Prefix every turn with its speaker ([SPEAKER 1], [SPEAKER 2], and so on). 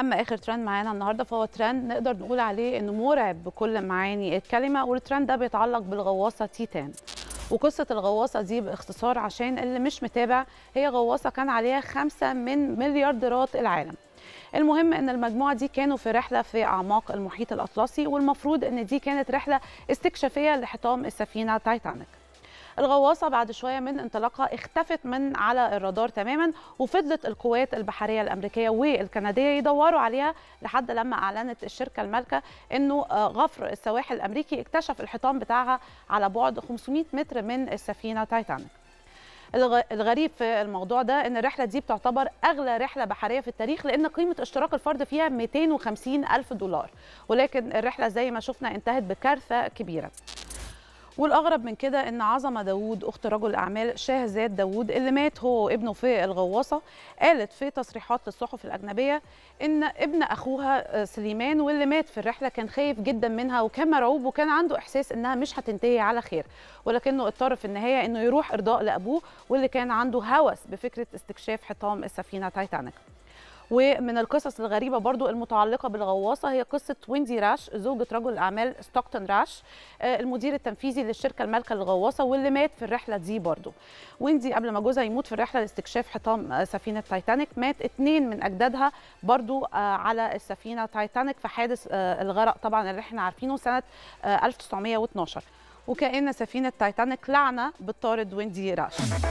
[SPEAKER 1] اما اخر ترند معانا النهارده فهو ترند نقدر نقول عليه انه مرعب بكل معاني الكلمه والترند ده بيتعلق بالغواصه تيتان وقصة الغواصة دي باختصار عشان اللي مش متابع هي غواصة كان عليها خمسة من مليارديرات العالم المهم ان المجموعه دي كانوا في رحله في اعماق المحيط الاطلسي والمفروض ان دي كانت رحله استكشافيه لحطام السفينه تايتانيك الغواصه بعد شويه من انطلاقها اختفت من على الرادار تماما وفضلت القوات البحريه الامريكيه والكنديه يدوروا عليها لحد لما اعلنت الشركه المالكه انه آه، غفر السواحل الامريكي اكتشف الحيطان بتاعها على بعد 500 متر من السفينه تايتانيك الغريب في الموضوع ده ان الرحله دي بتعتبر اغلى رحله بحريه في التاريخ لان قيمه اشتراك الفرد فيها 250 الف دولار ولكن الرحله زي ما شفنا انتهت بكارثه كبيره والاغرب من كده ان عظمه داوود اخت رجل الاعمال شاهزاد داوود اللي مات هو وابنه في الغواصه قالت في تصريحات للصحف الاجنبيه ان ابن اخوها آه، سليمان واللي مات في الرحله كان خايف جدا منها وكان مرعوب وكان عنده احساس انها مش هتنتهي على خير ولكنه اضطر في النهايه انه يروح ارضاء لابوه واللي كان عنده هوس بفكره استكشاف حطام السفينه تايتانيك ومن القصص الغريبه برضو المتعلقه بالغواصه هي قصه ويندي راش زوجة رجل الاعمال ستوكتون راش آه، المدير التنفيذي للشركه المالكه للغواصه واللي مات في الرحله دي برضو ويندي قبل ما جوزها يموت في الرحله لاستكشاف حطام آه، سفينه تايتانيك مات اثنين من اجدادها برضو آه، على السفينه تايتانيك في حادث الغرق طبعا اللي احنا عارفينه سنه 1912 وكأن سفينة تايتانيك لعنة بالطارد ويندي راش